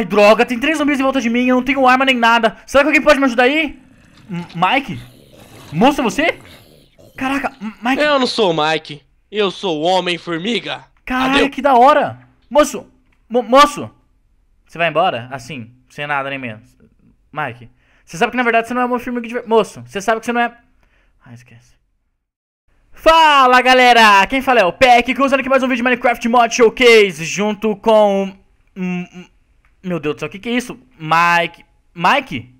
Ai, droga, tem três zumbis em volta de mim, eu não tenho arma nem nada. Será que alguém pode me ajudar aí? M Mike? Moça, você? Caraca, Mike... Eu não sou o Mike. Eu sou o Homem-Formiga. Caralho, que da hora. Moço, mo moço. Você vai embora? Assim, sem nada nem menos. Mike, você sabe que na verdade você não é Homem-Formiga de... Moço, você sabe que você não é... ai ah, esquece. Fala galera, quem fala é o Peck, usando aqui mais um vídeo de Minecraft Mod Showcase, junto com... Hum, hum meu Deus do céu, o que, que é isso? Mike. Mike?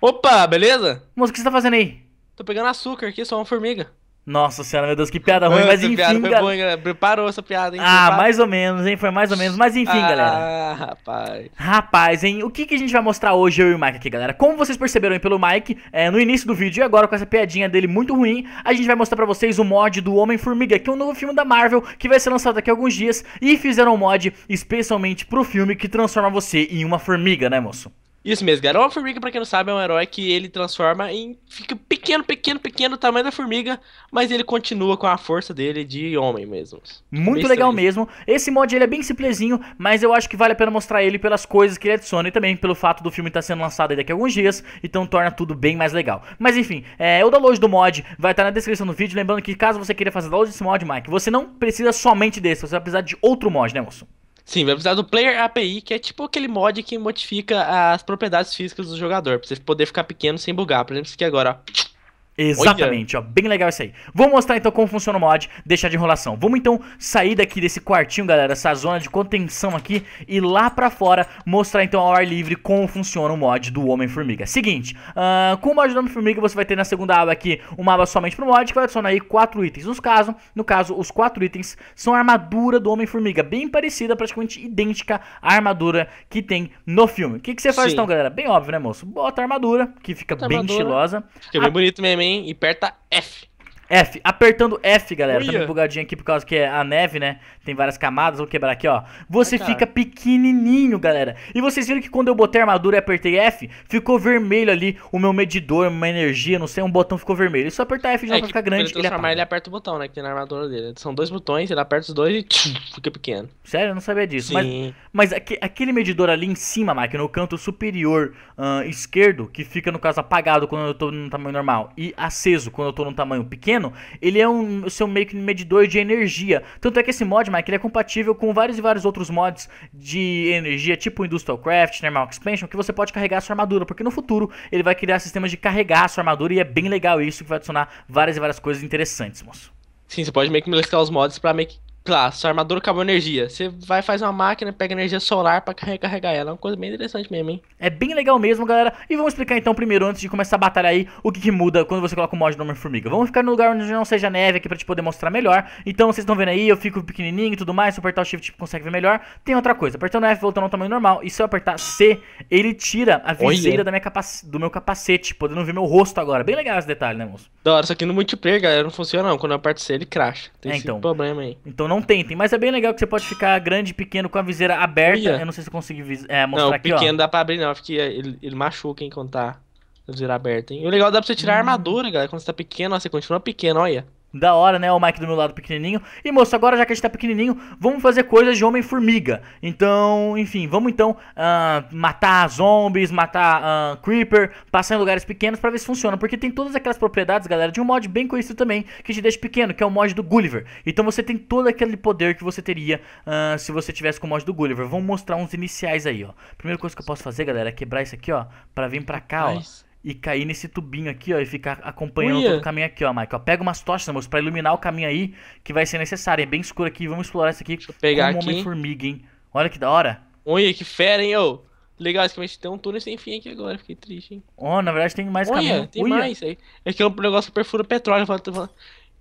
Opa, beleza? Moço, o que você tá fazendo aí? Tô pegando açúcar aqui, só uma formiga. Nossa senhora, meu Deus, que piada ruim, mas enfim, piada galera... Boa, galera. Preparou essa piada, hein? Ah, Preparou. mais ou menos, hein? Foi mais ou menos, mas enfim, ah, galera. Ah, rapaz. Rapaz, hein? O que, que a gente vai mostrar hoje, eu e o Mike aqui, galera? Como vocês perceberam aí pelo Mike, é, no início do vídeo e agora com essa piadinha dele muito ruim, a gente vai mostrar pra vocês o mod do Homem-Formiga, que é um novo filme da Marvel, que vai ser lançado daqui a alguns dias, e fizeram um mod especialmente pro filme que transforma você em uma formiga, né, moço? Isso mesmo, galera. É uma formiga, pra quem não sabe, é um herói que ele transforma em. fica pequeno, pequeno, pequeno, o tamanho da formiga, mas ele continua com a força dele de homem mesmo. Muito legal mesmo. Esse mod ele é bem simplesinho, mas eu acho que vale a pena mostrar ele pelas coisas que ele adiciona e também pelo fato do filme estar tá sendo lançado daqui a alguns dias, então torna tudo bem mais legal. Mas enfim, é, o download do mod vai estar na descrição do vídeo. Lembrando que caso você queira fazer download desse mod, Mike, você não precisa somente desse, você vai precisar de outro mod, né, moço? Sim, vai precisar do Player API, que é tipo aquele mod que modifica as propriedades físicas do jogador, pra você poder ficar pequeno sem bugar. Por exemplo, isso aqui agora, ó. Exatamente, Olha. ó, bem legal isso aí. Vou mostrar então como funciona o mod, deixar de enrolação. Vamos então sair daqui desse quartinho, galera, essa zona de contenção aqui e lá pra fora mostrar então ao ar livre como funciona o mod do Homem-Formiga. Seguinte, uh, com o mod do Homem-Formiga você vai ter na segunda aba aqui uma aba somente pro mod que vai adicionar aí quatro itens. Nos caso, no caso, os quatro itens são a armadura do Homem-Formiga, bem parecida, praticamente idêntica à armadura que tem no filme. O que, que você faz Sim. então, galera? Bem óbvio, né, moço? Bota a armadura, que fica Bota bem armadura. estilosa. Fica bem a... bonito mesmo, hein? também e aperta F. F, apertando F, galera. Uia. Tá meio bugadinho aqui por causa que é a neve, né? Tem várias camadas, vou quebrar aqui, ó. Você Ai, fica pequenininho, galera. E vocês viram que quando eu botei a armadura e apertei F, ficou vermelho ali o meu medidor, uma energia, não sei, um botão ficou vermelho. E se eu apertar F já é, vai ficar grande. Ele, ele, ele aperta o botão, né? Que na armadura dele. São dois botões, ele aperta os dois e tchum, fica pequeno. Sério, eu não sabia disso. Sim. Mas, mas aqu aquele medidor ali em cima, Mike, no canto superior uh, esquerdo, que fica, no caso, apagado quando eu tô no tamanho normal e aceso quando eu tô no tamanho pequeno ele é um seu meio que medidor de energia. Tanto é que esse mod, Mike, ele é compatível com vários e vários outros mods de energia, tipo Industrial Craft, Thermal Expansion, que você pode carregar a sua armadura, porque no futuro ele vai criar sistemas de carregar a sua armadura e é bem legal isso, que vai adicionar várias e várias coisas interessantes, moço. Sim, você pode meio que melhorar os mods pra meio que Claro, sua armadura acabou energia. Você vai fazer uma máquina, pega energia solar para recarregar ela. É uma coisa bem interessante mesmo, hein? É bem legal mesmo, galera. E vamos explicar então primeiro, antes de começar a batalha aí, o que, que muda quando você coloca o mod do Homem-Formiga. Vamos ficar no lugar onde não seja neve aqui pra te poder mostrar melhor. Então, vocês estão vendo aí, eu fico pequenininho e tudo mais, se apertar o shift consegue ver melhor. Tem outra coisa, apertando F voltando ao tamanho normal, e se eu apertar C, ele tira a viseira da minha do meu capacete, podendo ver meu rosto agora. Bem legal esse detalhe, né, moço? Da hora, aqui no multiplayer, galera, não funciona não. Quando eu aperto C, ele cracha. Tem é, esse então. problema aí. Então não não tentem, mas é bem legal que você pode ficar grande e pequeno com a viseira aberta. Ia. Eu não sei se eu consegui é, mostrar não, aqui, pequeno ó. dá pra abrir não, porque ele, ele machuca enquanto tá a viseira aberta, hein. E o legal dá pra você tirar a hum. armadura, galera, quando você tá pequeno, ó, você continua pequeno, olha. Da hora, né? o Mike do meu lado pequenininho. E moço, agora já que a gente tá pequenininho, vamos fazer coisas de Homem-Formiga. Então, enfim, vamos então uh, matar zombies, matar uh, creeper, passar em lugares pequenos para ver se funciona. Porque tem todas aquelas propriedades, galera, de um mod bem conhecido também, que te deixa pequeno, que é o mod do Gulliver. Então você tem todo aquele poder que você teria uh, se você tivesse com o mod do Gulliver. Vamos mostrar uns iniciais aí, ó. Primeira coisa que eu posso fazer, galera, é quebrar isso aqui, ó, pra vir pra cá, ó e cair nesse tubinho aqui, ó, e ficar acompanhando Uia. todo o caminho aqui, ó, Michael. Pega umas tochas, moço, pra iluminar o caminho aí, que vai ser necessário. É bem escuro aqui, vamos explorar isso aqui Deixa eu pegar como Homem-Formiga, hein. Olha que da hora. Olha, que fera, hein, ô. Legal, basicamente tem um túnel sem fim aqui agora, fiquei triste, hein. Oh, na verdade tem mais Uia, caminho. tem Uia. mais. aí. É. é que é um negócio que perfura petróleo,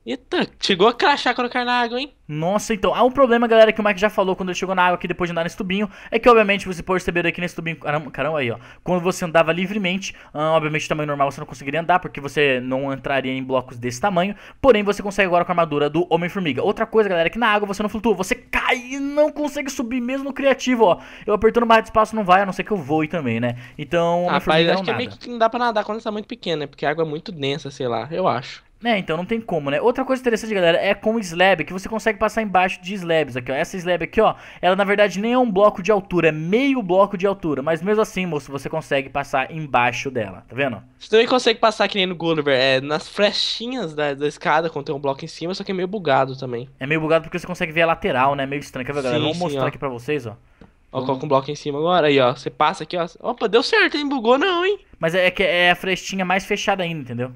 Eita, chegou a crachar quando caiu na água, hein? Nossa, então. Há um problema, galera, que o Mike já falou quando ele chegou na água aqui depois de andar nesse tubinho. É que, obviamente, você pode perceber aqui nesse tubinho. Caramba, caramba aí, ó. Quando você andava livremente, ah, obviamente, tamanho normal você não conseguiria andar, porque você não entraria em blocos desse tamanho. Porém, você consegue agora com a armadura do Homem-Formiga. Outra coisa, galera, é que na água você não flutua. Você cai e não consegue subir mesmo no criativo, ó. Eu apertando barra de espaço não vai, a não ser que eu voe também, né? Então, homem Ah, Rapaz, acho não que nada. é meio que não dá pra nadar quando está muito pequena, né? Porque a água é muito densa, sei lá, eu acho. É, então não tem como, né? Outra coisa interessante, galera, é com slab, que você consegue passar embaixo de slabs aqui, ó. Essa slab aqui, ó, ela na verdade nem é um bloco de altura, é meio bloco de altura. Mas mesmo assim, moço, você consegue passar embaixo dela, tá vendo? Você também consegue passar que nem no Gulliver, é, nas frestinhas da, da escada, quando tem um bloco em cima, só que é meio bugado também. É meio bugado porque você consegue ver a lateral, né? Meio estranho, quer ver, galera? Sim, Vamos mostrar aqui pra vocês, ó. Ó, coloca um bloco em cima agora. Aí, ó. Você passa aqui, ó. Opa, deu certo, hein? Bugou não, hein? Mas é, é que é a frestinha mais fechada ainda, entendeu?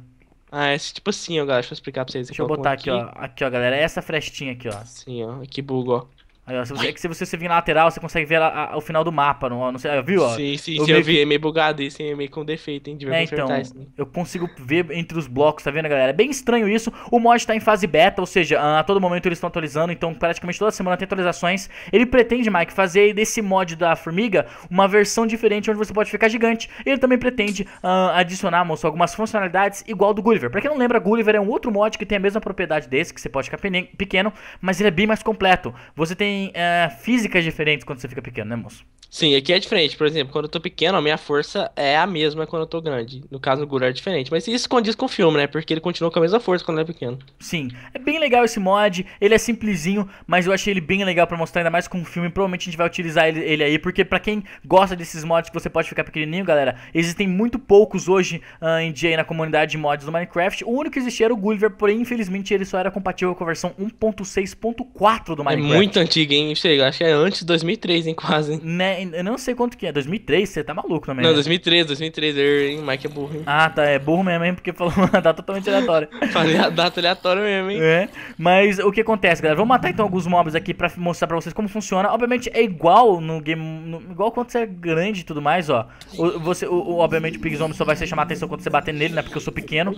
Ah, é tipo assim, ó, galera. Deixa eu explicar pra vocês. Deixa eu botar aqui, aqui, ó. Aqui, ó, galera. Essa frestinha aqui, ó. Assim, ó. Aqui bugou, ó. É que se você, se vir na lateral, você consegue ver a, a, o final do mapa, não, não sei, ah, viu? Ó, sim, sim, eu, sim, eu vi, é meio bugado isso, é meio com defeito, hein, de é, então, né. eu consigo ver entre os blocos, tá vendo, galera? É bem estranho isso, o mod tá em fase beta, ou seja, a todo momento eles estão atualizando, então praticamente toda semana tem atualizações. Ele pretende, Mike, fazer desse mod da formiga uma versão diferente onde você pode ficar gigante. Ele também pretende uh, adicionar, moço, algumas funcionalidades igual do Gulliver. Pra quem não lembra, Gulliver é um outro mod que tem a mesma propriedade desse, que você pode ficar pequeno, mas ele é bem mais completo. Você tem tem é, físicas diferentes quando você fica pequeno, né, moço? Sim, aqui é diferente. Por exemplo, quando eu tô pequeno, a minha força é a mesma quando eu tô grande. No caso o Guru é diferente. Mas isso condiz com o filme, né? Porque ele continua com a mesma força quando ele é pequeno. Sim, é bem legal esse mod. Ele é simplesinho, mas eu achei ele bem legal para mostrar, ainda mais com o filme. Provavelmente a gente vai utilizar ele, ele aí. Porque para quem gosta desses mods que você pode ficar pequenininho, galera, existem muito poucos hoje uh, em dia na comunidade de mods do Minecraft. O único que existia era o Gulliver, porém, infelizmente, ele só era compatível com a versão 1.6.4 do é Minecraft. É muito antigo Game chega, acho que é antes de 2003, hein, quase. Hein? Né, eu não sei quanto que é, 2003? Você tá maluco também, Não, 2003, 2003, hein, Mike é burro, hein? Ah, tá, é burro mesmo, hein, porque falou uma data totalmente aleatória. Falei a data aleatória mesmo, hein? É, mas o que acontece, galera, vamos matar então alguns mobs aqui pra mostrar pra vocês como funciona. Obviamente é igual no game, no, igual quando você é grande e tudo mais, ó. O, você, o, o, obviamente o Pig Zombie só vai ser chamar atenção quando você bater nele, né, porque eu sou pequeno.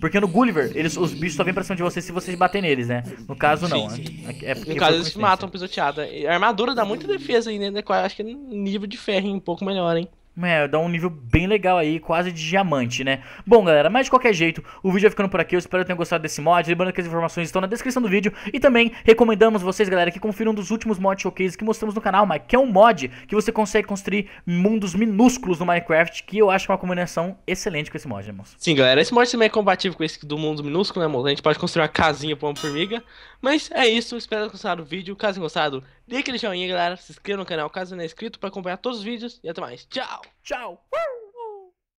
Porque no Gulliver, eles, os bichos só vêm pra cima de você se vocês bater neles, né? No caso, não. É, é no caso, eles matam pessoas chateada. A armadura dá muita uhum. defesa ainda, né? Acho que é nível de ferro um pouco melhor, hein? É, dá um nível bem legal aí, quase de diamante, né? Bom, galera, mas de qualquer jeito, o vídeo vai ficando por aqui. Eu espero que tenham gostado desse mod. Lembrando que as informações estão na descrição do vídeo. E também recomendamos vocês, galera, que confiram um dos últimos mod showcases que mostramos no canal, mas que é um mod que você consegue construir mundos minúsculos no Minecraft, que eu acho é uma combinação excelente com esse mod, né, moço? Sim, galera, esse mod também é compatível com esse do mundo minúsculo, né, moço? A gente pode construir uma casinha pra uma formiga. Mas é isso, espero que tenham gostado do vídeo. Caso tenham gostado, dê aquele joinha, galera. Se inscreva no canal caso não é inscrito para acompanhar todos os vídeos. E até mais. Tchau! Tchau. Uh!